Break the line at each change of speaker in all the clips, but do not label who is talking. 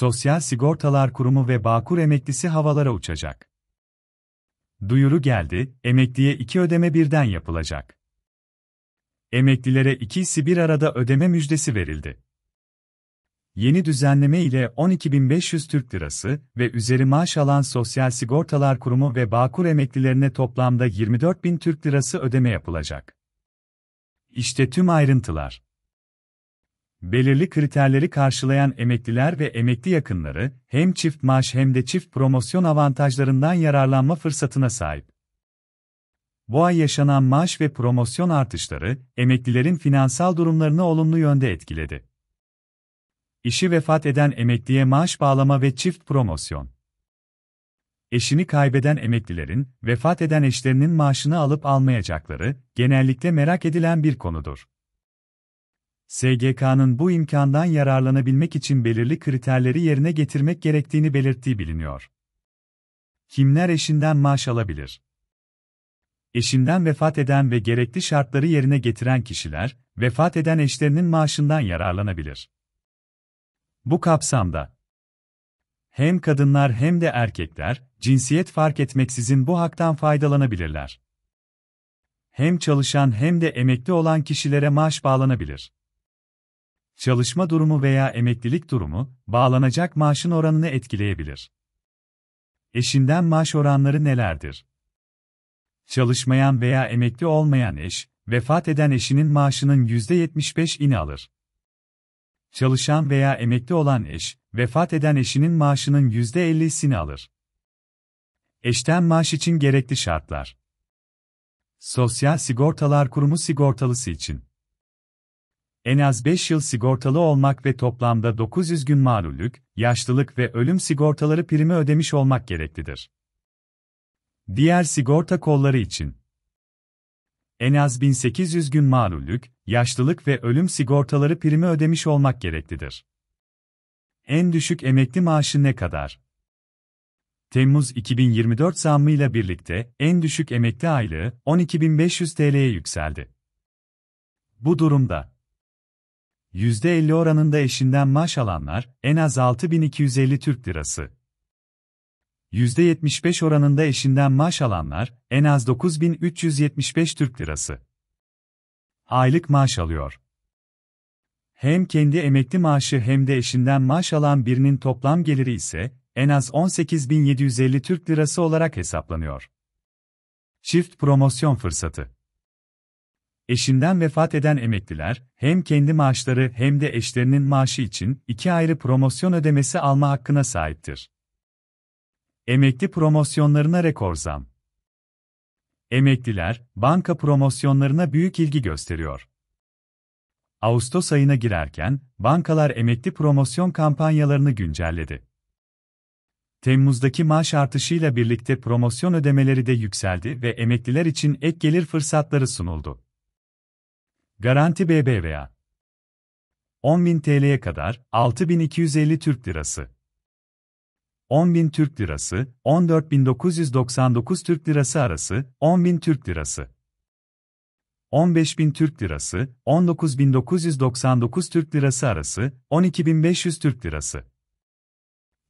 Sosyal Sigortalar Kurumu ve Bağkur emeklisi havalara uçacak. Duyuru geldi, emekliye iki ödeme birden yapılacak. Emeklilere ikisi bir arada ödeme müjdesi verildi. Yeni düzenleme ile 12.500 Türk Lirası ve üzeri maaş alan Sosyal Sigortalar Kurumu ve Bağkur emeklilerine toplamda 24.000 Türk Lirası ödeme yapılacak. İşte tüm ayrıntılar belirli kriterleri karşılayan emekliler ve emekli yakınları hem çift maaş hem de çift promosyon avantajlarından yararlanma fırsatına sahip. Bu ay yaşanan maaş ve promosyon artışları emeklilerin finansal durumlarını olumlu yönde etkiledi. İşi vefat eden emekliye maaş bağlama ve çift promosyon. Eşini kaybeden emeklilerin vefat eden eşlerinin maaşını alıp almayacakları genellikle merak edilen bir konudur. SGK'nın bu imkandan yararlanabilmek için belirli kriterleri yerine getirmek gerektiğini belirttiği biliniyor. Kimler eşinden maaş alabilir? Eşinden vefat eden ve gerekli şartları yerine getiren kişiler, vefat eden eşlerinin maaşından yararlanabilir. Bu kapsamda hem kadınlar hem de erkekler cinsiyet fark etmeksizin bu haktan faydalanabilirler. Hem çalışan hem de emekli olan kişilere maaş bağlanabilir çalışma durumu veya emeklilik durumu, bağlanacak maaşın oranını etkileyebilir. Eşinden maaş oranları nelerdir? Çalışmayan veya emekli olmayan eş, vefat eden eşinin maaşının %75 ini alır. Çalışan veya emekli olan eş, vefat eden eşinin maaşının %50'sini alır. Eşten maaş için gerekli şartlar. Sosyal Sigortalar Kurumu sigortalısı için en az 5 yıl sigortalı olmak ve toplamda 900 gün malullük, yaşlılık ve ölüm sigortaları primi ödemiş olmak gereklidir. Diğer sigorta kolları için en az 1800 gün malullük, yaşlılık ve ölüm sigortaları primi ödemiş olmak gereklidir. En düşük emekli maaşı ne kadar? Temmuz 2024 zammıyla birlikte en düşük emekli aylığı 12.500 TL'ye yükseldi. Bu durumda %50 oranında eşinden maaş alanlar en az 6250 Türk Lirası. %75 oranında eşinden maaş alanlar en az 9375 Türk Lirası. Aylık maaş alıyor. Hem kendi emekli maaşı hem de eşinden maaş alan birinin toplam geliri ise en az 18750 Türk Lirası olarak hesaplanıyor. Çift promosyon fırsatı Eşinden vefat eden emekliler, hem kendi maaşları hem de eşlerinin maaşı için iki ayrı promosyon ödemesi alma hakkına sahiptir. Emekli promosyonlarına rekor zam. Emekliler, banka promosyonlarına büyük ilgi gösteriyor. Ağustos ayına girerken, bankalar emekli promosyon kampanyalarını güncelledi. Temmuz'daki maaş artışıyla birlikte promosyon ödemeleri de yükseldi ve emekliler için ek gelir fırsatları sunuldu. Garanti BBVA 10.000 TL'ye kadar 6.250 Türk Lirası 10.000 Türk Lirası, 14.999 Türk Lirası arası, 10.000 Türk Lirası 15.000 Türk Lirası, 19.999 Türk Lirası arası, 12.500 Türk Lirası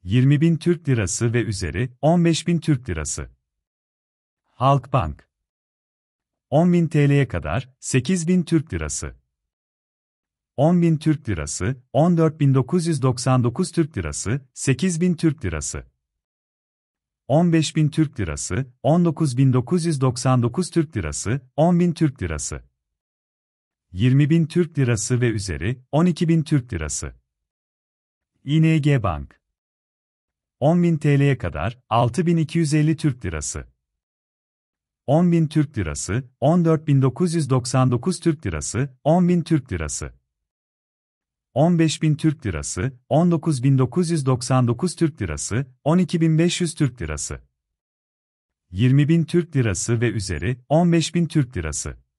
20.000 Türk Lirası ve üzeri, 15.000 Türk Lirası Halkbank 10.000 TL'ye kadar 8.000 Türk Lirası. 10.000 Türk Lirası, 14.999 Türk Lirası, 8.000 Türk Lirası. 15.000 Türk Lirası, 19.999 Türk Lirası, 10.000 Türk Lirası. 20.000 Türk Lirası ve üzeri, 12.000 Türk Lirası. ING Bank 10.000 TL'ye kadar 6.250 Türk Lirası. 10.000 Türk Lirası, 14.999 Türk Lirası, 10.000 Türk Lirası. 15.000 Türk Lirası, 19.999 Türk Lirası, 12.500 Türk Lirası. 20.000 Türk Lirası ve üzeri, 15.000 Türk Lirası.